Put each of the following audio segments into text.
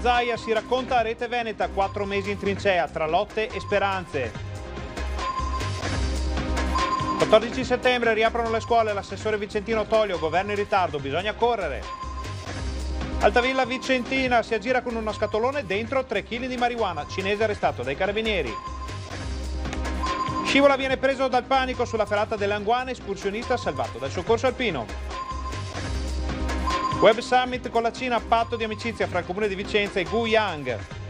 Zaia si racconta a Rete Veneta, quattro mesi in trincea tra lotte e speranze. 14 settembre riaprono le scuole, l'assessore Vicentino Toglio, governo in ritardo, bisogna correre. Altavilla Vicentina si aggira con uno scatolone dentro 3 kg di marijuana, cinese arrestato dai carabinieri. Scivola viene preso dal panico sulla ferata dell'Anguana, escursionista salvato dal soccorso alpino. Web Summit con la Cina, patto di amicizia fra il comune di Vicenza e Guyang.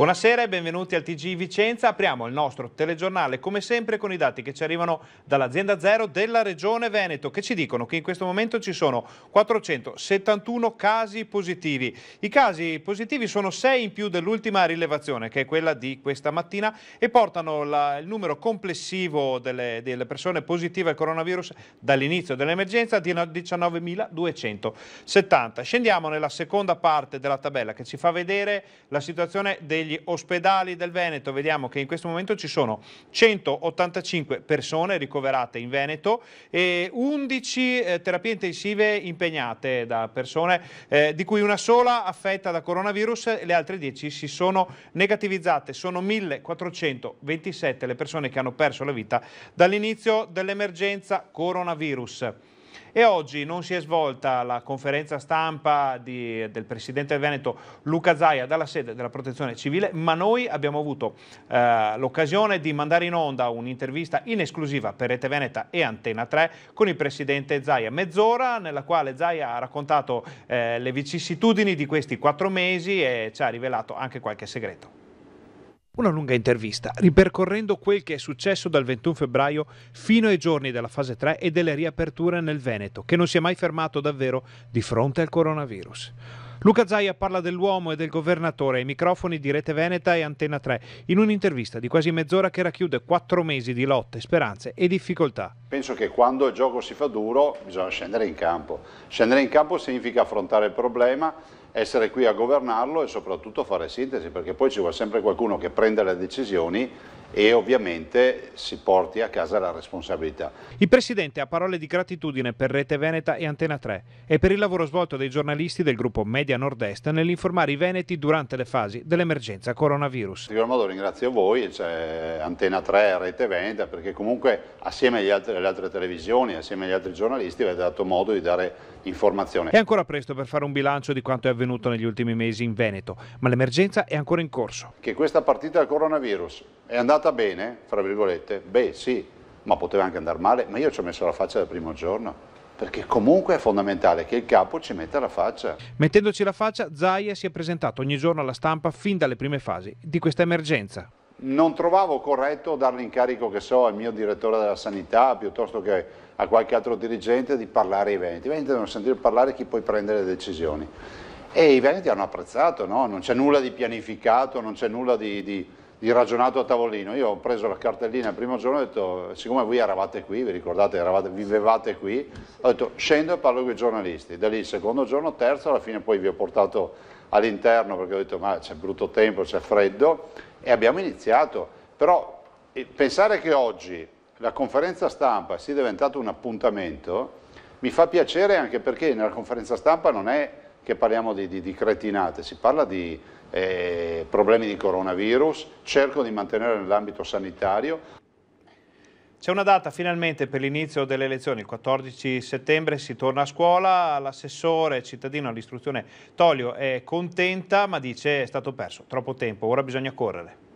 Buonasera e benvenuti al TG Vicenza. Apriamo il nostro telegiornale come sempre con i dati che ci arrivano dall'azienda zero della Regione Veneto che ci dicono che in questo momento ci sono 471 casi positivi. I casi positivi sono 6 in più dell'ultima rilevazione che è quella di questa mattina e portano la, il numero complessivo delle, delle persone positive al coronavirus dall'inizio dell'emergenza a 19.270. Scendiamo nella seconda parte della tabella che ci fa vedere la situazione degli degli ospedali del Veneto, vediamo che in questo momento ci sono 185 persone ricoverate in Veneto e 11 eh, terapie intensive impegnate da persone, eh, di cui una sola affetta da coronavirus, e le altre 10 si sono negativizzate. Sono 1427 le persone che hanno perso la vita dall'inizio dell'emergenza coronavirus. E oggi non si è svolta la conferenza stampa di, del Presidente del Veneto Luca Zaia dalla sede della Protezione Civile, ma noi abbiamo avuto eh, l'occasione di mandare in onda un'intervista in esclusiva per Rete Veneta e Antena 3 con il Presidente Zaia, mezz'ora nella quale Zaia ha raccontato eh, le vicissitudini di questi quattro mesi e ci ha rivelato anche qualche segreto una lunga intervista ripercorrendo quel che è successo dal 21 febbraio fino ai giorni della fase 3 e delle riaperture nel Veneto, che non si è mai fermato davvero di fronte al coronavirus. Luca Zaia parla dell'uomo e del governatore ai microfoni di Rete Veneta e Antena 3 in un'intervista di quasi mezz'ora che racchiude quattro mesi di lotte, speranze e difficoltà. Penso che quando il gioco si fa duro bisogna scendere in campo. Scendere in campo significa affrontare il problema essere qui a governarlo e soprattutto fare sintesi, perché poi ci vuole sempre qualcuno che prende le decisioni e ovviamente si porti a casa la responsabilità. Il Presidente ha parole di gratitudine per Rete Veneta e Antena 3 e per il lavoro svolto dai giornalisti del gruppo Media Nord-Est nell'informare i Veneti durante le fasi dell'emergenza coronavirus. In primo modo ringrazio voi, cioè Antena 3 Rete Veneta, perché comunque assieme agli altri, alle altre televisioni, assieme agli altri giornalisti avete dato modo di dare informazione. È ancora presto per fare un bilancio di quanto è avvenuto negli ultimi mesi in Veneto, ma l'emergenza è ancora in corso. Che questa partita del coronavirus è andata andata bene, fra virgolette, beh sì, ma poteva anche andare male, ma io ci ho messo la faccia dal primo giorno. Perché comunque è fondamentale che il capo ci metta la faccia. Mettendoci la faccia, Zaia si è presentato ogni giorno alla stampa fin dalle prime fasi di questa emergenza. Non trovavo corretto dar l'incarico, che so, al mio direttore della sanità piuttosto che a qualche altro dirigente di parlare ai Veneti. I Veneti devono sentire parlare chi poi prende le decisioni. E i Veneti hanno apprezzato, no? non c'è nulla di pianificato, non c'è nulla di, di di ragionato a tavolino. Io ho preso la cartellina il primo giorno e ho detto, siccome voi eravate qui, vi ricordate, eravate, vivevate qui, ho detto scendo e parlo con i giornalisti. Da lì il secondo giorno, terzo, alla fine poi vi ho portato all'interno perché ho detto ma c'è brutto tempo, c'è freddo e abbiamo iniziato. Però eh, pensare che oggi la conferenza stampa sia diventata un appuntamento mi fa piacere anche perché nella conferenza stampa non è che parliamo di, di, di cretinate, si parla di eh, problemi di coronavirus, cerco di mantenere nell'ambito sanitario. C'è una data finalmente per l'inizio delle elezioni, il 14 settembre si torna a scuola, l'assessore cittadino all'istruzione Tolio è contenta ma dice è stato perso troppo tempo, ora bisogna correre.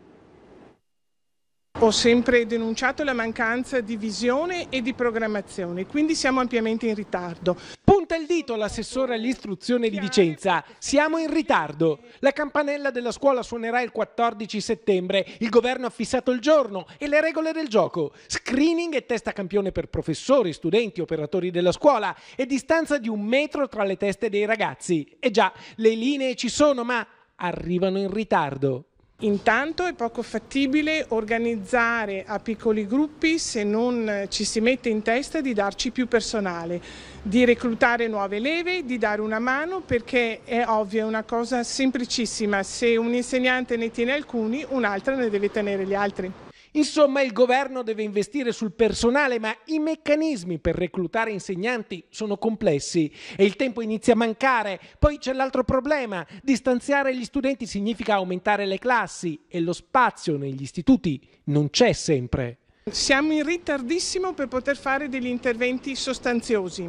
Ho sempre denunciato la mancanza di visione e di programmazione, quindi siamo ampiamente in ritardo. Punta il dito l'assessore all'istruzione di Vicenza. Siamo in ritardo. La campanella della scuola suonerà il 14 settembre. Il governo ha fissato il giorno e le regole del gioco. Screening e testa campione per professori, studenti, operatori della scuola e distanza di un metro tra le teste dei ragazzi. E eh già, le linee ci sono, ma arrivano in ritardo. Intanto è poco fattibile organizzare a piccoli gruppi se non ci si mette in testa di darci più personale, di reclutare nuove leve, di dare una mano perché è ovvio, è una cosa semplicissima, se un insegnante ne tiene alcuni, un'altra ne deve tenere gli altri. Insomma, il governo deve investire sul personale, ma i meccanismi per reclutare insegnanti sono complessi e il tempo inizia a mancare. Poi c'è l'altro problema, distanziare gli studenti significa aumentare le classi e lo spazio negli istituti non c'è sempre. Siamo in ritardissimo per poter fare degli interventi sostanziosi.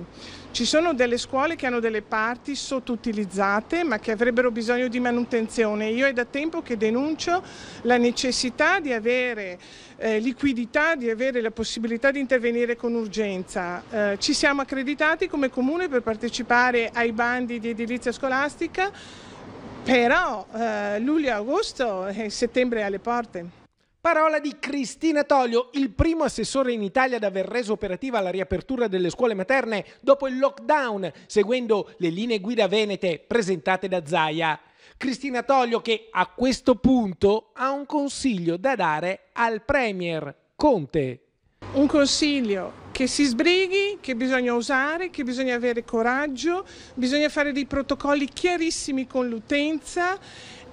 Ci sono delle scuole che hanno delle parti sottoutilizzate ma che avrebbero bisogno di manutenzione. Io è da tempo che denuncio la necessità di avere eh, liquidità, di avere la possibilità di intervenire con urgenza. Eh, ci siamo accreditati come comune per partecipare ai bandi di edilizia scolastica, però eh, luglio-agosto e settembre alle porte. Parola di Cristina Toglio, il primo assessore in Italia ad aver reso operativa la riapertura delle scuole materne dopo il lockdown, seguendo le linee guida venete presentate da Zaia. Cristina Toglio che a questo punto ha un consiglio da dare al Premier Conte. Un consiglio che si sbrighi, che bisogna usare, che bisogna avere coraggio, bisogna fare dei protocolli chiarissimi con l'utenza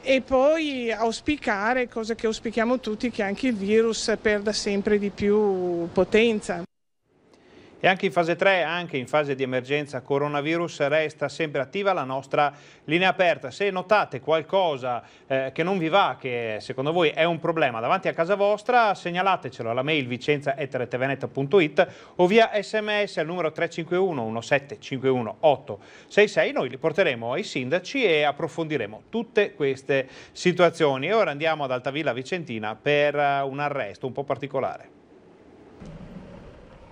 e poi auspicare, cosa che auspichiamo tutti, che anche il virus perda sempre di più potenza. E anche in fase 3, anche in fase di emergenza coronavirus, resta sempre attiva la nostra linea aperta. Se notate qualcosa eh, che non vi va, che secondo voi è un problema davanti a casa vostra, segnalatecelo alla mail vicenza.veneto.it o via sms al numero 351 1751 866. Noi li porteremo ai sindaci e approfondiremo tutte queste situazioni. E ora andiamo ad Altavilla Vicentina per eh, un arresto un po' particolare.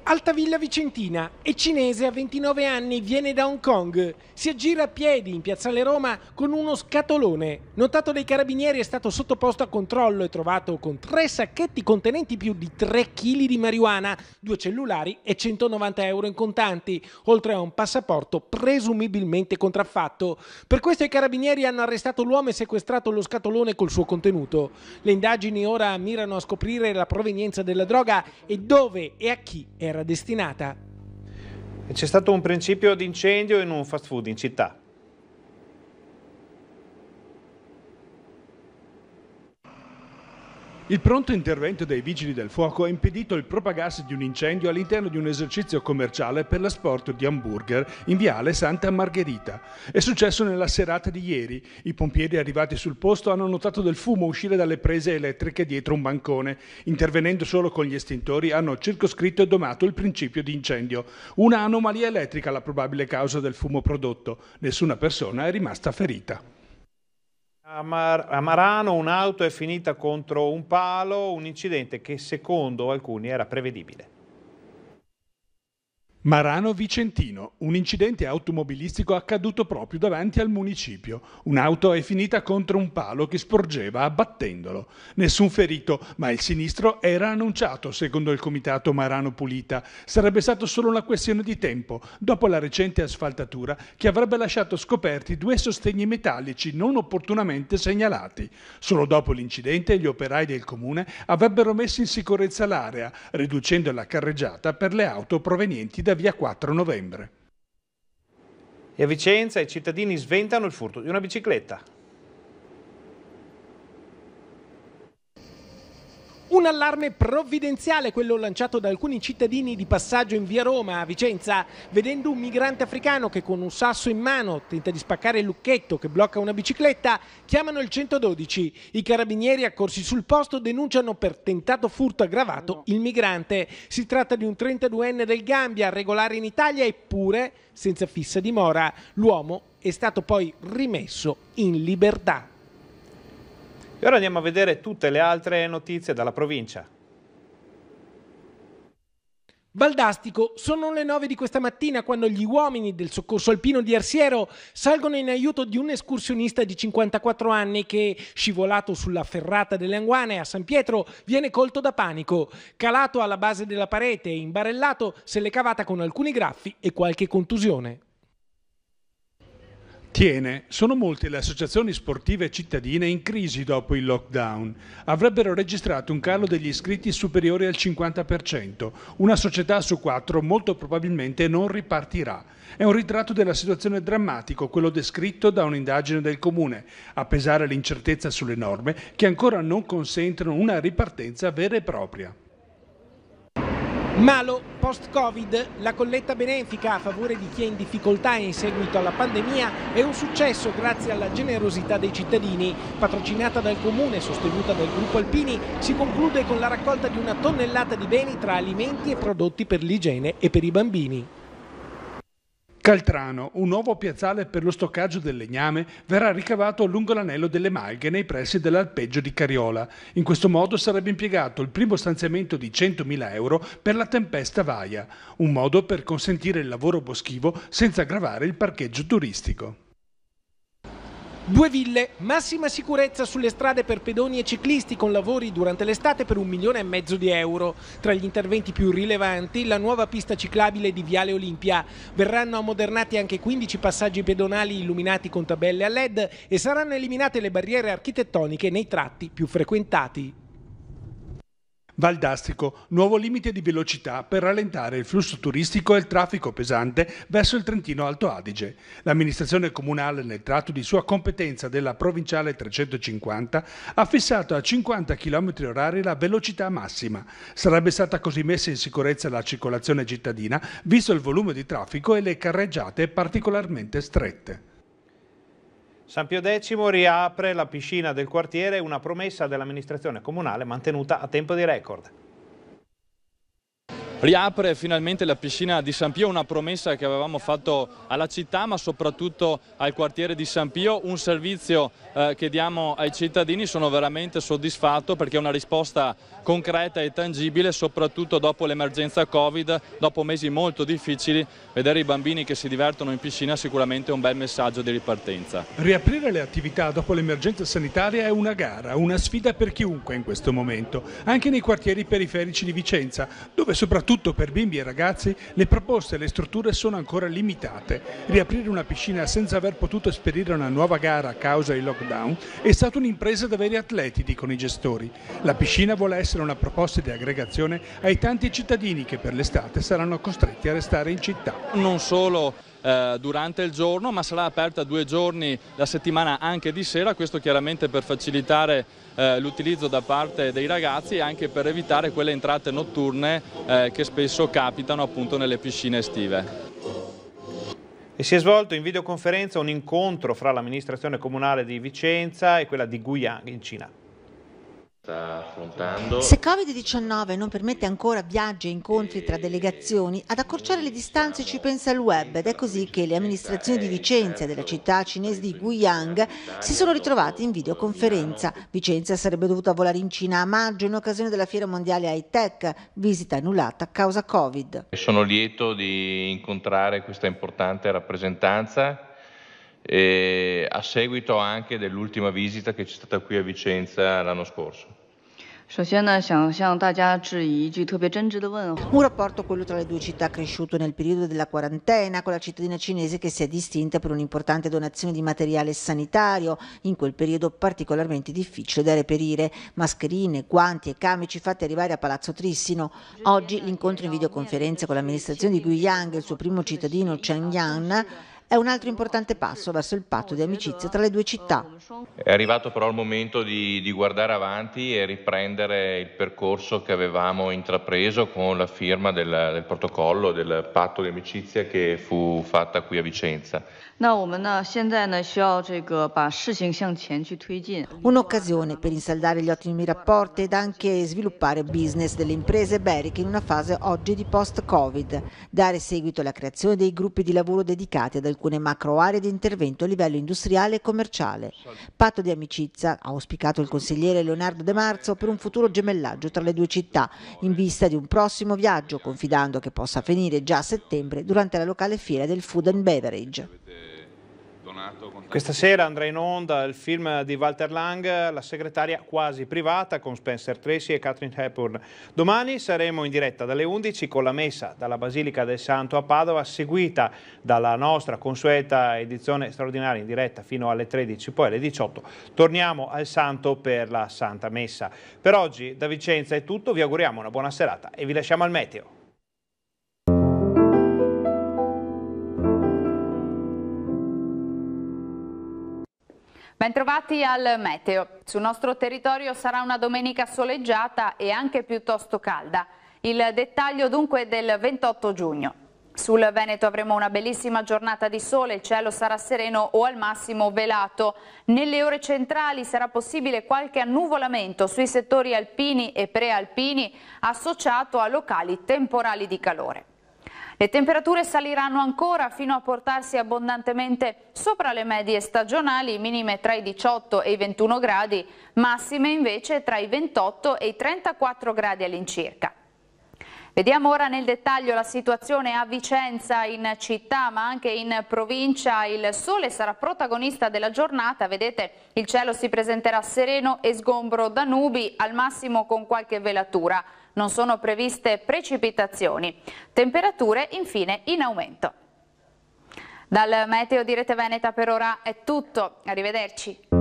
Altavilla Vicentina è cinese a 29 anni, viene da Hong Kong, si aggira a piedi in piazzale Roma con uno scatolone. Notato dai carabinieri è stato sottoposto a controllo e trovato con tre sacchetti contenenti più di 3 kg di marijuana, due cellulari e 190 euro in contanti, oltre a un passaporto presumibilmente contraffatto. Per questo i carabinieri hanno arrestato l'uomo e sequestrato lo scatolone col suo contenuto. Le indagini ora mirano a scoprire la provenienza della droga e dove e a chi è era destinata. C'è stato un principio di incendio in un fast food in città. Il pronto intervento dei vigili del fuoco ha impedito il propagarsi di un incendio all'interno di un esercizio commerciale per l'asporto di hamburger in viale Santa Margherita. È successo nella serata di ieri. I pompieri arrivati sul posto hanno notato del fumo uscire dalle prese elettriche dietro un bancone. Intervenendo solo con gli estintori hanno circoscritto e domato il principio di incendio. Una anomalia elettrica la probabile causa del fumo prodotto. Nessuna persona è rimasta ferita. A, Marano un'auto è finita contro un palo, un incidente che secondo alcuni era prevedibile. Marano Vicentino, un incidente automobilistico accaduto proprio davanti al municipio. Un'auto è finita contro un palo che sporgeva abbattendolo. Nessun ferito, ma il sinistro era annunciato secondo il comitato Marano Pulita. Sarebbe stato solo una questione di tempo, dopo la recente asfaltatura, che avrebbe lasciato scoperti due sostegni metallici non opportunamente segnalati. Solo dopo l'incidente gli operai del comune avrebbero messo in sicurezza l'area, riducendo la carreggiata per le auto provenienti da Florida, via 4 novembre. E a Vicenza i cittadini sventano il furto di una bicicletta. Un allarme provvidenziale, quello lanciato da alcuni cittadini di passaggio in via Roma a Vicenza, vedendo un migrante africano che con un sasso in mano tenta di spaccare il lucchetto che blocca una bicicletta, chiamano il 112. I carabinieri accorsi sul posto denunciano per tentato furto aggravato il migrante. Si tratta di un 32enne del Gambia, regolare in Italia eppure senza fissa dimora. L'uomo è stato poi rimesso in libertà. E ora andiamo a vedere tutte le altre notizie dalla provincia. Valdastico, sono le 9 di questa mattina quando gli uomini del soccorso alpino di Arsiero salgono in aiuto di un escursionista di 54 anni che, scivolato sulla ferrata delle Anguane a San Pietro, viene colto da panico. Calato alla base della parete e imbarellato, se l'è cavata con alcuni graffi e qualche contusione. Tiene, sono molte le associazioni sportive cittadine in crisi dopo il lockdown. Avrebbero registrato un calo degli iscritti superiore al 50%. Una società su quattro molto probabilmente non ripartirà. È un ritratto della situazione drammatico, quello descritto da un'indagine del Comune, a pesare l'incertezza sulle norme che ancora non consentono una ripartenza vera e propria. Malo post-Covid, la colletta benefica a favore di chi è in difficoltà in seguito alla pandemia è un successo grazie alla generosità dei cittadini. Patrocinata dal comune e sostenuta dal gruppo Alpini, si conclude con la raccolta di una tonnellata di beni tra alimenti e prodotti per l'igiene e per i bambini. Caltrano, un nuovo piazzale per lo stoccaggio del legname, verrà ricavato lungo l'anello delle Malghe nei pressi dell'alpeggio di Cariola. In questo modo sarebbe impiegato il primo stanziamento di 100.000 euro per la tempesta Vaia, un modo per consentire il lavoro boschivo senza aggravare il parcheggio turistico. Due ville, massima sicurezza sulle strade per pedoni e ciclisti con lavori durante l'estate per un milione e mezzo di euro. Tra gli interventi più rilevanti la nuova pista ciclabile di Viale Olimpia. Verranno ammodernati anche 15 passaggi pedonali illuminati con tabelle a LED e saranno eliminate le barriere architettoniche nei tratti più frequentati. Valdastico, nuovo limite di velocità per rallentare il flusso turistico e il traffico pesante verso il Trentino Alto Adige. L'amministrazione comunale, nel tratto di sua competenza della provinciale 350, ha fissato a 50 km h la velocità massima. Sarebbe stata così messa in sicurezza la circolazione cittadina, visto il volume di traffico e le carreggiate particolarmente strette. San Pio X riapre la piscina del quartiere, una promessa dell'amministrazione comunale mantenuta a tempo di record. Riapre finalmente la piscina di San Pio, una promessa che avevamo fatto alla città ma soprattutto al quartiere di San Pio, un servizio eh, che diamo ai cittadini, sono veramente soddisfatto perché è una risposta concreta e tangibile soprattutto dopo l'emergenza Covid, dopo mesi molto difficili, vedere i bambini che si divertono in piscina è sicuramente un bel messaggio di ripartenza. Riaprire le attività dopo l'emergenza sanitaria è una gara, una sfida per chiunque in questo momento, anche nei quartieri periferici di Vicenza, dove soprattutto soprattutto per bimbi e ragazzi, le proposte e le strutture sono ancora limitate. Riaprire una piscina senza aver potuto esperire una nuova gara a causa del lockdown è stata un'impresa da veri atleti, dicono i gestori. La piscina vuole essere una proposta di aggregazione ai tanti cittadini che per l'estate saranno costretti a restare in città. Non solo eh, durante il giorno, ma sarà aperta due giorni la settimana anche di sera, questo chiaramente per facilitare eh, l'utilizzo da parte dei ragazzi e anche per evitare quelle entrate notturne eh, che spesso capitano appunto nelle piscine estive. E si è svolto in videoconferenza un incontro fra l'amministrazione comunale di Vicenza e quella di Guiyang in Cina. Se Covid-19 non permette ancora viaggi e incontri tra delegazioni, ad accorciare le distanze ci pensa il web ed è così che le amministrazioni di Vicenza e della certo. città cinese di Guiyang si sono ritrovate in videoconferenza. Vicenza sarebbe dovuta volare in Cina a maggio in occasione della fiera mondiale high tech, visita annullata a causa Covid. Sono lieto di incontrare questa importante rappresentanza e a seguito anche dell'ultima visita che c'è stata qui a Vicenza l'anno scorso. 首先呢，想向大家致以一句特别真挚的问候。Un rapporto quello tra le due città cresciuto nel periodo della quarantena, con la cittadina cinese che si è distinta per un'importante donazione di materiale sanitario, in quel periodo particolarmente difficile da reperire, mascherine, guanti e camici fatti arrivare a Palazzo Trissino. Oggi l'incontro in videoconferenza con l'amministrazione di Guiyang e il suo primo cittadino Chen Yan, è un altro importante passo verso il patto di amicizia tra le due città. È arrivato però il momento di, di guardare avanti e riprendere il percorso che avevamo intrapreso con la firma del, del protocollo del patto di amicizia che fu fatta qui a Vicenza. Un'occasione per insaldare gli ottimi rapporti ed anche sviluppare business delle imprese beriche in una fase oggi di post-Covid, dare seguito alla creazione dei gruppi di lavoro dedicati ad alcuni alcune macro aree di intervento a livello industriale e commerciale. Patto di amicizia, ha auspicato il consigliere Leonardo De Marzo, per un futuro gemellaggio tra le due città, in vista di un prossimo viaggio, confidando che possa finire già a settembre durante la locale fiera del Food and Beverage. Questa sera andrà in onda il film di Walter Lang, La segretaria quasi privata, con Spencer Tracy e Catherine Hepburn. Domani saremo in diretta dalle 11 con la messa dalla Basilica del Santo a Padova, seguita dalla nostra consueta edizione straordinaria in diretta fino alle 13, poi alle 18. Torniamo al Santo per la Santa Messa. Per oggi da Vicenza è tutto, vi auguriamo una buona serata e vi lasciamo al meteo. Bentrovati al meteo. Sul nostro territorio sarà una domenica soleggiata e anche piuttosto calda. Il dettaglio dunque è del 28 giugno. Sul Veneto avremo una bellissima giornata di sole, il cielo sarà sereno o al massimo velato. Nelle ore centrali sarà possibile qualche annuvolamento sui settori alpini e prealpini associato a locali temporali di calore. Le temperature saliranno ancora fino a portarsi abbondantemente sopra le medie stagionali, minime tra i 18 e i 21 gradi, massime invece tra i 28 e i 34 gradi all'incirca. Vediamo ora nel dettaglio la situazione a Vicenza, in città ma anche in provincia. Il sole sarà protagonista della giornata, vedete il cielo si presenterà sereno e sgombro da nubi, al massimo con qualche velatura non sono previste precipitazioni, temperature infine in aumento. Dal Meteo di Rete Veneta per ora è tutto, arrivederci.